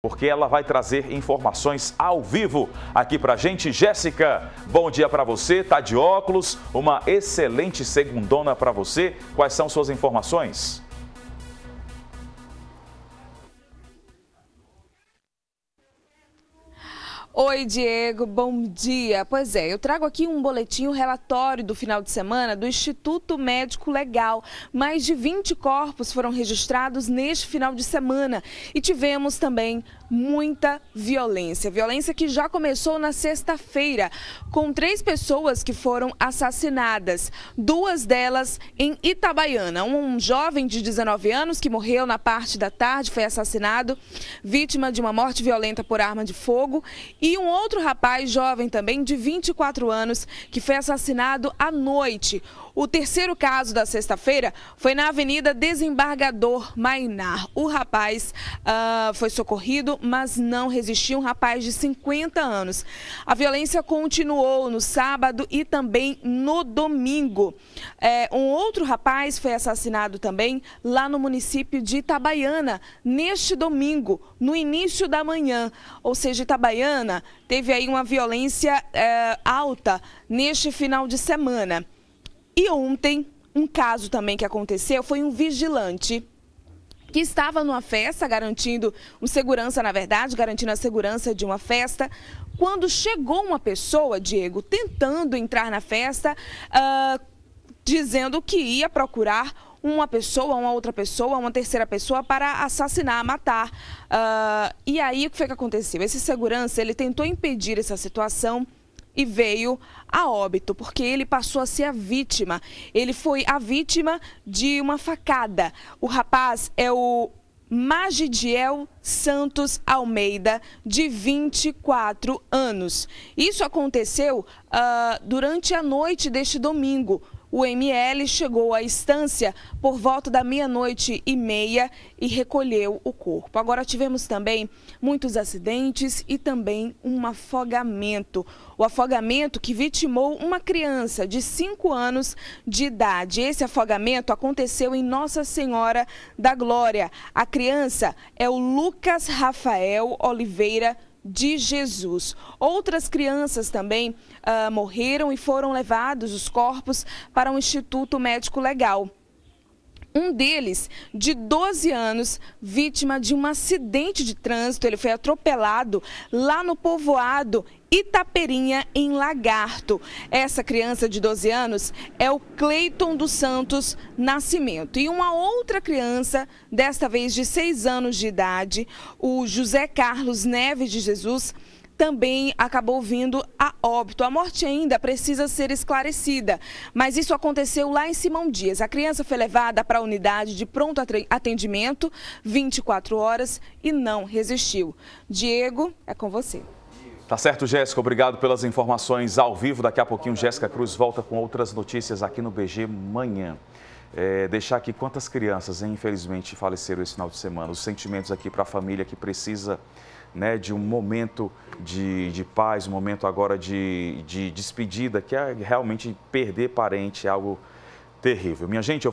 porque ela vai trazer informações ao vivo aqui pra gente. Jéssica, bom dia para você, tá de óculos, uma excelente segundona para você. Quais são suas informações? Oi, Diego, bom dia. Pois é, eu trago aqui um boletim, um relatório do final de semana do Instituto Médico Legal. Mais de 20 corpos foram registrados neste final de semana e tivemos também muita violência. Violência que já começou na sexta-feira, com três pessoas que foram assassinadas, duas delas em Itabaiana. Um jovem de 19 anos que morreu na parte da tarde, foi assassinado, vítima de uma morte violenta por arma de fogo. E e um outro rapaz jovem também, de 24 anos, que foi assassinado à noite. O terceiro caso da sexta-feira foi na Avenida Desembargador Mainar. O rapaz uh, foi socorrido, mas não resistiu, um rapaz de 50 anos. A violência continuou no sábado e também no domingo. É, um outro rapaz foi assassinado também lá no município de Itabaiana, neste domingo, no início da manhã. Ou seja, Itabaiana teve aí uma violência é, alta neste final de semana. E ontem, um caso também que aconteceu foi um vigilante que estava numa festa, garantindo um segurança, na verdade, garantindo a segurança de uma festa. Quando chegou uma pessoa, Diego, tentando entrar na festa, uh, dizendo que ia procurar uma pessoa, uma outra pessoa, uma terceira pessoa para assassinar, matar. Uh, e aí o que foi que aconteceu? Esse segurança, ele tentou impedir essa situação e veio a óbito, porque ele passou a ser a vítima. Ele foi a vítima de uma facada. O rapaz é o Magidiel Santos Almeida, de 24 anos. Isso aconteceu uh, durante a noite deste domingo, o ML chegou à estância por volta da meia-noite e meia e recolheu o corpo. Agora tivemos também muitos acidentes e também um afogamento. O afogamento que vitimou uma criança de 5 anos de idade. Esse afogamento aconteceu em Nossa Senhora da Glória. A criança é o Lucas Rafael Oliveira de Jesus. Outras crianças também uh, morreram e foram levados os corpos para o um Instituto Médico Legal. Um deles, de 12 anos, vítima de um acidente de trânsito, ele foi atropelado lá no povoado Itaperinha, em Lagarto. Essa criança de 12 anos é o Cleiton dos Santos Nascimento. E uma outra criança, desta vez de 6 anos de idade, o José Carlos Neves de Jesus, também acabou vindo a óbito. A morte ainda precisa ser esclarecida, mas isso aconteceu lá em Simão Dias. A criança foi levada para a unidade de pronto atendimento 24 horas e não resistiu. Diego, é com você. Tá certo, Jéssica. Obrigado pelas informações ao vivo. Daqui a pouquinho, Jéssica Cruz volta com outras notícias aqui no BG Manhã. É, deixar aqui quantas crianças, hein, infelizmente, faleceram esse final de semana. Os sentimentos aqui para a família que precisa né, de um momento de, de paz, um momento agora de, de despedida, que é realmente perder parente, é algo terrível. Minha gente, eu